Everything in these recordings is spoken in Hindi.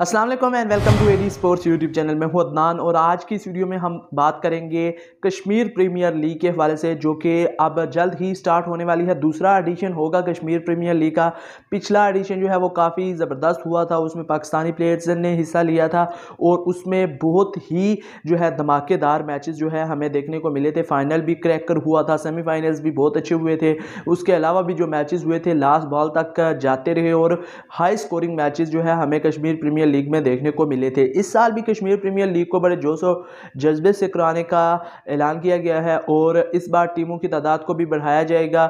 Aslam and welcome to AD sports YouTube channel में हूँ अदनान और आज की इस वीडियो में हम बात करेंगे कश्मीर प्रीमियर लीग के हवाले से जो कि अब जल्द ही स्टार्ट होने वाली है दूसरा एडिशन होगा कश्मीर प्रीमियर लीग का पिछला एडिशन जो है वो काफ़ी ज़बरदस्त हुआ था उसमें पाकिस्तानी प्लेयर्स ने हिस्सा लिया था और उसमें बहुत ही जो है धमाकेदार मैचेस जो है हमें देखने को मिले थे फाइनल भी क्रैकर हुआ था सेमीफाइनल्स भी बहुत अच्छे हुए थे उसके अलावा भी जो मैचेज़ हुए थे लास्ट बॉल तक जाते रहे और हाई स्कोरिंग मैचेज़ जो है हमें कश्मीर प्रीमियर लीग में देखने को मिले थे इस साल भी कश्मीर प्रीमियर लीग को बड़े जोश और जज्बे से कराने का ऐलान किया गया है और इस बार टीमों की तादाद को भी बढ़ाया जाएगा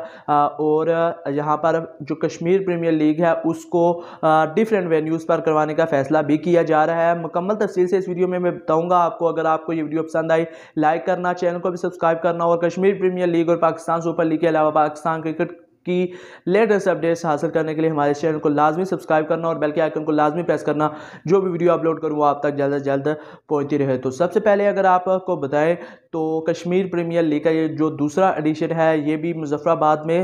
और यहाँ पर जो कश्मीर प्रीमियर लीग है उसको डिफरेंट वेन्यूज़ पर करवाने का फैसला भी किया जा रहा है मुकम्मल तफसील से इस वीडियो में मैं बताऊँगा आपको अगर आपको ये वीडियो पसंद आई लाइक करना चैनल को भी सब्सक्राइब करना और कश्मीर प्रीमियर लीग और पाकिस्तान सुपर लीग के अलावा पाकिस्तान क्रिकेट की लेटेस्ट अपडेट्स हासिल करने के लिए हमारे चैनल को लाजमी सब्सक्राइब करना और बेल के आइकन को लाजमी प्रेस करना जो भी वीडियो अपलोड करूँ वो आप तक जल्द से जल्द पहुँचती रहे तो सबसे पहले अगर आपको बताएं तो कश्मीर प्रीमियर लीग का ये जो दूसरा एडिशन है ये भी मुजफ्फराबाद में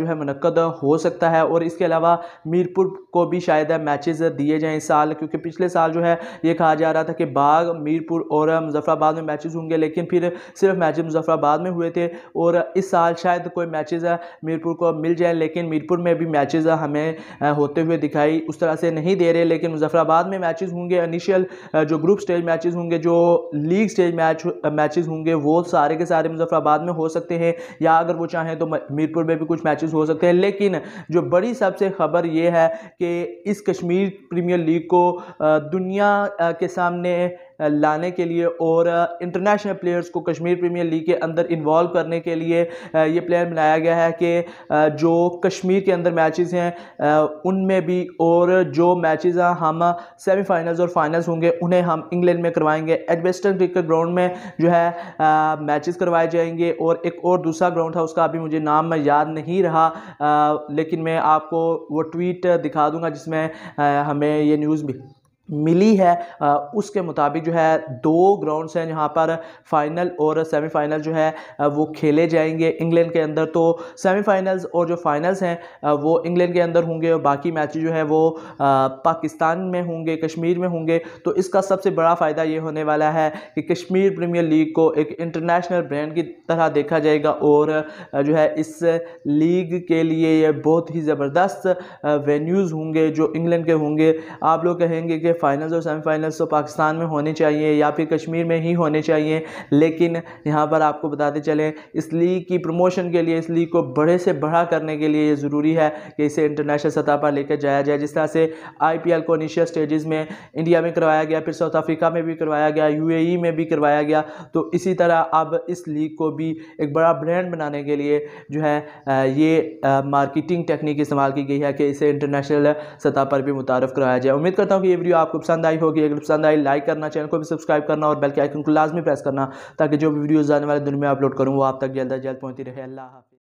जो है मनक़द हो सकता है और इसके अलावा मीरपुर को भी शायद मैचेस दिए जाएँ इस साल क्योंकि पिछले साल जो है ये कहा जा रहा था कि बाग मीरपुर और मुजफ्फराबाद में मैचेस होंगे लेकिन फिर सिर्फ मैचेस मुजफ्फराबाद में हुए थे और इस साल शायद कोई मैचेस मीरपुर को मिल जाए लेकिन मीरपुर में भी मैचेस हमें होते हुए दिखाई उस तरह से नहीं दे रहे लेकिन मुजफ्फराबाद में मैचेस होंगे इनिशियल जो ग्रुप स्टेज मैचेस होंगे जो लीग स्टेज मैच मैचेस होंगे वो सारे के सारे मुजफ्फराबाद में हो सकते हैं या अगर वो चाहें तो मीरपुर में भी कुछ मैचेस हो सकते हैं लेकिन जो बड़ी सबसे खबर ये है कि इस कश्मीर प्रीमियर लीग को दुनिया के सामने लाने के लिए और इंटरनेशनल प्लेयर्स को कश्मीर प्रीमियर लीग के अंदर इन्वॉल्व करने के लिए ये प्लान बनाया गया है कि जो कश्मीर के अंदर मैचेस हैं उनमें भी और जो मैचेस हैं हम सेमीफाइनल्स और फाइनल्स होंगे उन्हें हम इंग्लैंड में करवाएंगे एडवेस्टर्न क्रिकेट ग्राउंड में जो है मैचेस करवाए जाएंगे और एक और दूसरा ग्राउंड था उसका अभी मुझे नाम याद नहीं रहा लेकिन मैं आपको वो ट्वीट दिखा दूंगा जिसमें हमें ये न्यूज़ भी मिली है उसके मुताबिक जो है दो ग्राउंड्स हैं जहाँ पर फाइनल और सेमीफाइनल जो है वो खेले जाएंगे इंग्लैंड के अंदर तो सेमीफाइनल्स और जो फाइनल्स हैं वो इंग्लैंड के अंदर होंगे और बाकी मैच जो है वो पाकिस्तान में होंगे कश्मीर में होंगे तो इसका सबसे बड़ा फ़ायदा ये होने वाला है कि कश्मीर प्रीमियर लीग को एक इंटरनेशनल ब्रांड की तरह देखा जाएगा और जो है इस लीग के लिए ये बहुत ही ज़बरदस्त वेन्यूज़ होंगे जो इंग्लैंड के होंगे आप लोग कहेंगे कि फाइनल्स और सेमीफाइनल्स तो पाकिस्तान में होने चाहिए या फिर कश्मीर में ही होने चाहिए लेकिन यहाँ पर आपको बताते चलें इस लीग की प्रमोशन के लिए इस लीग को बड़े से बड़ा करने के लिए ये ज़रूरी है कि इसे इंटरनेशनल सतह पर लेकर जाया जाए जिस तरह से आई को इनिशियल स्टेजेस में इंडिया में करवाया गया फिर साउथ अफ्रीका में भी करवाया गया यू e में भी करवाया गया तो इसी तरह अब इस लीग को भी एक बड़ा ब्रांड बनाने के लिए जो है ये मार्केटिंग टेक्निक इस्तेमाल की गई है कि इसे इंटरनेशनल सतह पर भी मुतारफ़ कराया जाए उम्मीद करता हूँ कि ये वीडियो आपको पसंद आई होगी अगर पसंद आई लाइक करना चैनल को भी सब्सक्राइब करना और बेल के आइकन को लाजमी प्रेस करना ताकि जो भी वीडियोज़ आने वाले दिन में अपलोड करूँ वो आप तक जल्द अज जल्द पहुँचती रहे अल्लाह हाफ़